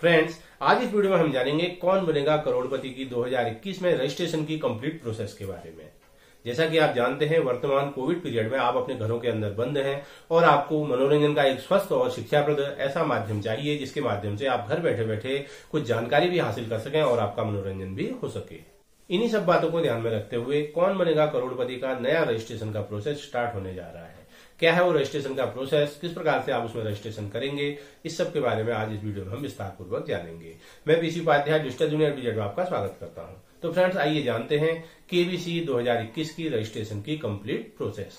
friends आज इस video में हम जानेंगे कौन बनेगा करोड़पति की 2021 में रजिस्ट्रेशन की कंप्लीट प्रोसेस के बारे में जैसा कि आप जानते हैं वर्तमान कोविड पीरियड में आप अपने घरों के अंदर बंद हैं और आपको मनोरंजन का एक स्वस्थ और शिक्षाप्रद ऐसा माध्यम चाहिए जिसके माध्यम से आप घर बैठे बैठे कुछ जानकारी भी हासिल कर सकें और आपका मनोरंजन भी हो सके इन्हीं सब बातों को ध्यान में रखते हुए कौन बनेगा करोड़पति का नया रजिस्ट्रेशन का प्रोसेस स्टार्ट होने जा रहा है क्या है वो रजिस्ट्रेशन का प्रोसेस किस प्रकार से आप उसमें रजिस्ट्रेशन करेंगे इस सब के बारे में आज इस वीडियो में हम विस्तार पूर्वक जानेंगे मैं PC Upadhyay digital junior digit में आपका स्वागत करता हूँ तो फ्रेंड्स आइए जानते हैं केबीसी 2021 की रजिस्ट्रेशन की कंप्लीट प्रोसेस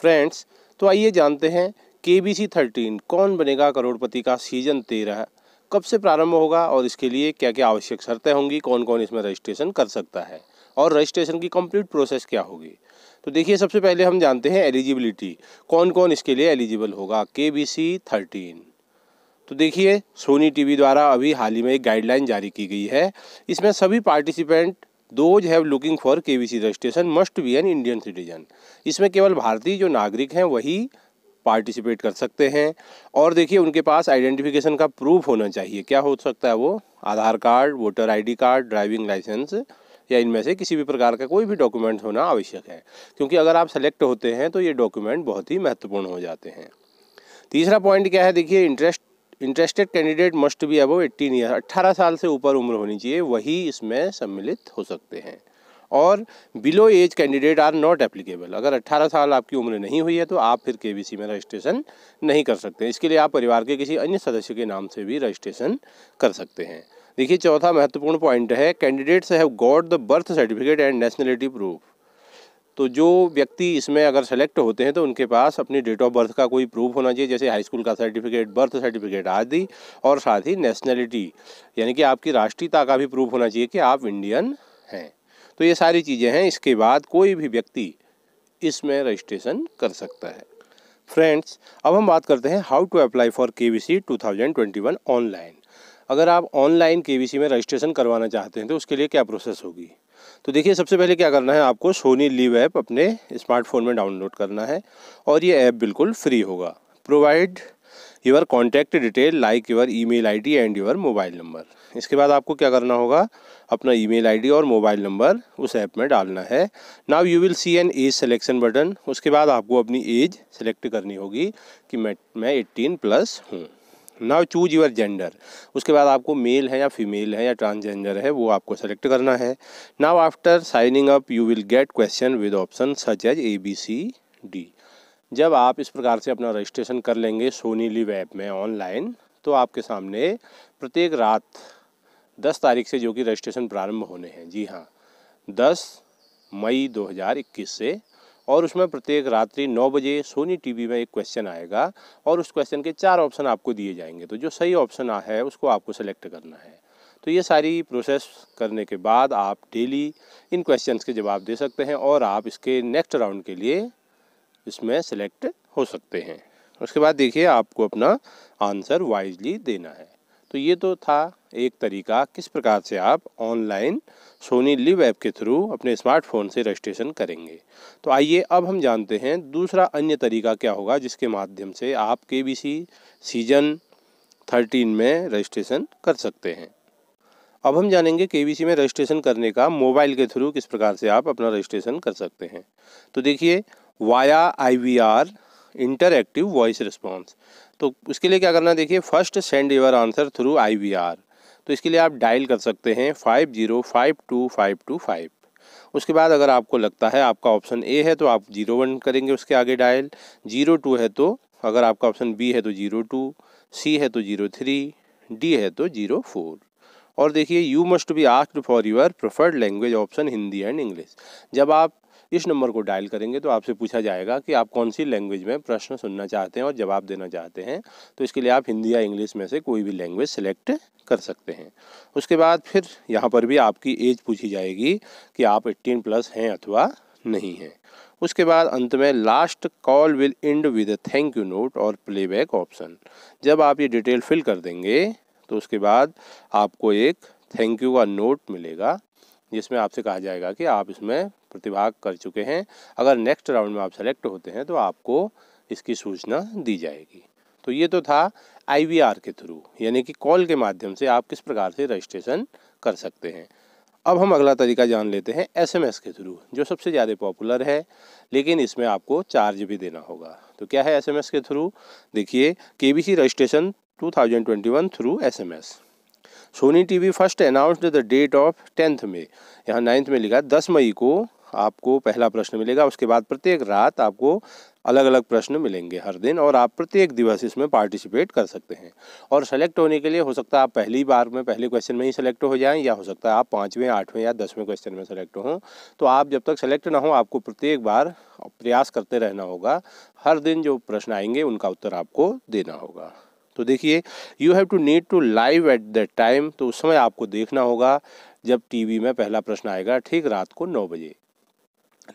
फ्रेंड्स तो आइए जानते हैं केबीसी थर्टीन कौन बनेगा करोड़पति का सीजन तेरह कब से प्रारंभ होगा और इसके लिए क्या क्या आवश्यक शर्तें होंगी कौन कौन इसमें रजिस्ट्रेशन कर सकता है और रजिस्ट्रेशन की कंप्लीट प्रोसेस क्या होगी तो देखिए सबसे पहले हम जानते हैं एलिजिबिलिटी कौन कौन इसके लिए एलिजिबल होगा के बी सी थर्टीन तो देखिए सोनी टीवी द्वारा अभी हाल ही में एक गाइडलाइन जारी की गई है इसमें सभी participant those have looking for K V C registration must be an Indian citizen इसमें केवल भारतीय जो नागरिक हैं वही पार्टिसिपेट कर सकते हैं और देखिए उनके पास आइडेंटिफिकेशन का प्रूफ होना चाहिए क्या हो सकता है वो Aadhaar card voter ID card driving licence या इनमें से किसी भी प्रकार का कोई भी डॉक्यूमेंट होना आवश्यक है क्योंकि अगर आप सेलेक्ट होते हैं तो ये डॉक्यूमेंट बहुत ही महत्वपूर्ण हो जाते हैं तीसरा पॉइंट क्या है देखिए interest interested candidate must be above 18 year अट्ठारह साल से ऊपर उम्र होनी चाहिए वही इसमें सम्मिलित हो सकते हैं और below age candidate are not applicable अगर 18 साल आपकी उम्र नहीं हुई है तो आप फिर के में रजिस्ट्रेशन नहीं कर सकते इसके लिए आप परिवार के किसी अन्य सदस्य के नाम से भी रजिस्ट्रेशन कर सकते हैं देखिए चौथा महत्वपूर्ण पॉइंट है candidates have got the birth certificate and nationality proof तो जो व्यक्ति इसमें अगर सेलेक्ट होते हैं तो उनके पास अपनी डेट ऑफ बर्थ का कोई प्रूफ होना चाहिए जैसे हाई स्कूल का सर्टिफिकेट बर्थ सर्टिफिकेट आदि और साथ ही नेशनलिटी यानी कि आपकी राष्ट्रीयता का भी प्रूफ होना चाहिए कि आप इंडियन हैं तो ये सारी चीज़ें हैं इसके बाद कोई भी व्यक्ति इसमें रजिस्ट्रेशन कर सकता है फ्रेंड्स अब हम बात करते हैं how to apply for K V C two thousand twenty one online अगर आप ऑनलाइन के वी सी में रजिस्ट्रेशन करवाना चाहते हैं तो उसके लिए क्या प्रोसेस होगी तो देखिए सबसे पहले क्या करना है आपको सोनी लिव ऐप अपने स्मार्टफोन में डाउनलोड करना है और ये ऐप बिल्कुल फ्री होगा provide your contact detail like your email ID and your mobile number इसके बाद आपको क्या करना होगा अपना ईमेल आईडी और मोबाइल नंबर उस ऐप में डालना है now you will see an age selection button उसके बाद आपको अपनी एज सेलेक्ट करनी होगी कि मैं मैं एट्टीन प्लस हूँ नाउ चूज योर जेंडर उसके बाद आपको मेल है या फीमेल है या ट्रांसजेंडर है वो आपको सेलेक्ट करना है now after signing up you will get question with option such as A B C D जब आप इस प्रकार से अपना रजिस्ट्रेशन कर लेंगे सोनी लिव ऐप में ऑनलाइन तो आपके सामने प्रत्येक रात दस तारीख से जो कि रजिस्ट्रेशन प्रारंभ होने हैं जी हाँ दस मई 2021 से और उसमें प्रत्येक रात्रि नौ बजे सोनी टीवी में एक क्वेश्चन आएगा और उस क्वेश्चन के चार ऑप्शन आपको दिए जाएंगे तो जो सही ऑप्शन है उसको आपको सेलेक्ट करना है तो ये सारी प्रोसेस करने के बाद आप डेली इन क्वेश्चंस के जवाब दे सकते हैं और आप इसके नेक्स्ट राउंड के लिए इसमें सेलेक्ट हो सकते हैं उसके बाद देखिए आपको अपना आंसर वाइजली देना है तो ये तो था एक तरीका किस प्रकार से आप ऑनलाइन सोनी लिव ऐप के थ्रू अपने स्मार्टफोन से रजिस्ट्रेशन करेंगे तो आइए अब हम जानते हैं दूसरा अन्य तरीका क्या होगा जिसके माध्यम से आप K B C season thirteen में रजिस्ट्रेशन कर सकते हैं अब हम जानेंगे के बी सी में रजिस्ट्रेशन करने का मोबाइल के थ्रू किस प्रकार से आप अपना रजिस्ट्रेशन कर सकते हैं तो देखिए via IVR interactive voice response तो इसके लिए क्या करना देखिए first send your answer through IVR तो इसके लिए आप डायल कर सकते हैं five zero five two five two five उसके बाद अगर आपको लगता है आपका ऑप्शन ए है तो आप जीरो वन करेंगे उसके आगे डायल जीरो टू है तो अगर आपका ऑप्शन बी है तो जीरो टू सी है तो जीरो थ्री डी है तो जीरो फोर और देखिए you must be asked for your preferred language option Hindi and English जब आप इस नंबर को डायल करेंगे तो आपसे पूछा जाएगा कि आप कौन सी लैंग्वेज में प्रश्न सुनना चाहते हैं और जवाब देना चाहते हैं तो इसके लिए आप हिंदी या इंग्लिश में से कोई भी लैंग्वेज सेलेक्ट कर सकते हैं उसके बाद फिर यहाँ पर भी आपकी एज पूछी जाएगी कि आप एट्टीन प्लस हैं अथवा नहीं हैं उसके बाद अंत में last call will end with thank you note और प्लेबैक ऑप्शन जब आप ये डिटेल फिल कर देंगे तो उसके बाद आपको एक थैंक यू का नोट मिलेगा जिसमें आपसे कहा जाएगा कि आप इसमें प्रतिभाग कर चुके हैं अगर नेक्स्ट राउंड में आप सेलेक्ट होते हैं तो आपको इसकी सूचना दी जाएगी तो ये तो था आईवीआर के थ्रू यानी कि कॉल के माध्यम से आप किस प्रकार से रजिस्ट्रेशन कर सकते हैं अब हम अगला तरीका जान लेते हैं एसएमएस के थ्रू जो सबसे ज़्यादा पॉपुलर है लेकिन इसमें आपको चार्ज भी देना होगा तो क्या है एसएमएस के थ्रू देखिए KBC registration 2021 through SMS Sony TV first announced the date of tenth में यहाँ नाइन्थ में लिखा दस मई को आपको पहला प्रश्न मिलेगा उसके बाद प्रत्येक रात आपको अलग अलग प्रश्न मिलेंगे हर दिन और आप प्रत्येक दिवस इसमें पार्टिसिपेट कर सकते हैं और सेलेक्ट होने के लिए हो सकता है आप पहली बार में पहले क्वेश्चन में ही सेलेक्ट हो जाएं या हो सकता है आप पाँचवें आठवें या दसवें क्वेश्चन में सेलेक्ट हों तो आप जब तक सेलेक्ट ना हो आपको प्रत्येक बार प्रयास करते रहना होगा हर दिन जो प्रश्न आएंगे उनका उत्तर आपको देना होगा तो देखिए you have to need to live at that time तो उस समय आपको देखना होगा जब टीवी में पहला प्रश्न आएगा ठीक रात को नौ बजे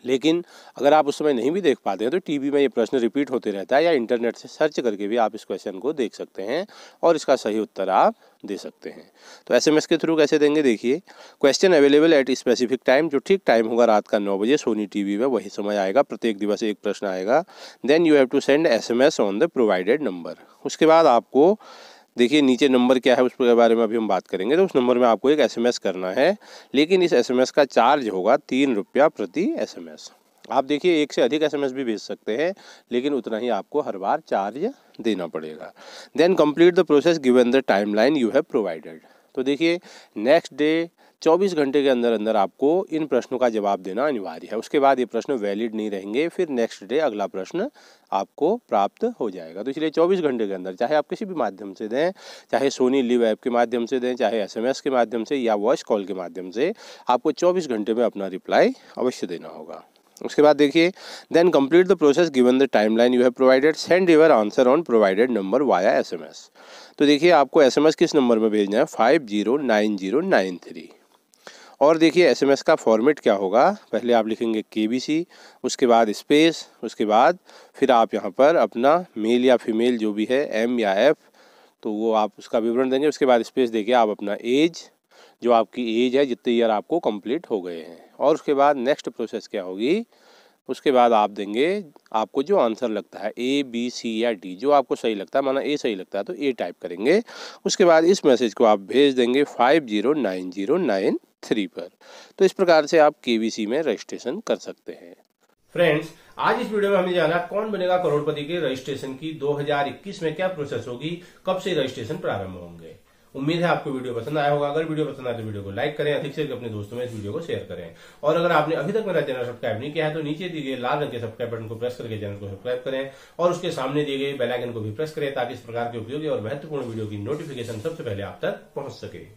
लेकिन अगर आप उस समय नहीं भी देख पाते हैं तो टीवी में ये प्रश्न रिपीट होते रहता है या इंटरनेट से सर्च करके भी आप इस क्वेश्चन को देख सकते हैं और इसका सही उत्तर आप दे सकते हैं तो एस के थ्रू कैसे देंगे देखिए question available at specific time जो ठीक टाइम होगा रात का नौ बजे सोनी टी में वही समय आएगा प्रत्येक दिवस एक प्रश्न आएगा then you have to send S on the provided number उसके बाद आपको देखिए नीचे नंबर क्या है उसके बारे में अभी हम बात करेंगे तो उस नंबर में आपको एक एसएमएस करना है लेकिन इस एसएमएस का चार्ज होगा तीन रुपया प्रति एसएमएस आप देखिए एक से अधिक एसएमएस भी भेज सकते हैं लेकिन उतना ही आपको हर बार चार्ज देना पड़ेगा then complete the process given the time line you have provided तो देखिए नेक्स्ट डे 24 घंटे के अंदर अंदर आपको इन प्रश्नों का जवाब देना अनिवार्य है उसके बाद ये प्रश्न वैलिड नहीं रहेंगे फिर नेक्स्ट डे अगला प्रश्न आपको प्राप्त हो जाएगा तो इसलिए 24 घंटे के अंदर चाहे आप किसी भी माध्यम से दें चाहे सोनी लिव ऐप के माध्यम से दें चाहे एसएमएस के माध्यम से या वॉइस कॉल के माध्यम से आपको चौबीस घंटे में अपना रिप्लाई अवश्य देना होगा उसके बाद देखिए then complete the process given the timeline you have provided send your answer on provided number via SMS तो देखिए आपको एसएमएस किस नंबर में भेजना है five zero nine zero nine three और देखिए एसएमएस का फॉर्मेट क्या होगा पहले आप लिखेंगे सी उसके बाद स्पेस उसके बाद फिर आप यहाँ पर अपना मेल या फीमेल जो भी है एम या एफ़ तो वो आप उसका विवरण देंगे उसके बाद स्पेस देखिए आप अपना एज जो आपकी एज है जितने ईयर आपको कंप्लीट हो गए हैं और उसके बाद नेक्स्ट प्रोसेस क्या होगी उसके बाद आप देंगे आपको जो आंसर लगता है ए बी सी या डी जो आपको सही लगता है माना ए सही लगता है तो ए टाइप करेंगे उसके बाद इस मैसेज को आप भेज देंगे five zero nine zero nine three पर तो इस प्रकार से आप के में रजिस्ट्रेशन कर सकते हैं फ्रेंड्स आज इस वीडियो में हमें जाना कौन बनेगा करोड़पति के रजिस्ट्रेशन की 2021 में क्या प्रोसेस होगी कब से रजिस्ट्रेशन प्रारंभ होंगे उम्मीद है आपको वीडियो पसंद आया होगा अगर वीडियो पसंद आया तो वीडियो को लाइक करें अधिक से अपने दोस्तों में इस वीडियो को शेयर करें और अगर आपने अभी तक मेरा चैनल सब्सक्राइब नहीं किया है तो नीचे दिए गए लाल रंग के सब्सक्राइब बटन को प्रेस करके चैनल को सब्सक्राइब करें और उसके सामने दिए गए बेलाइकन को भी प्रेस करें ताकि इस प्रकार के उपयोगी और महत्वपूर्ण वीडियो की नोटिफिकेशन सबसे पहले आप तक पहुंच सके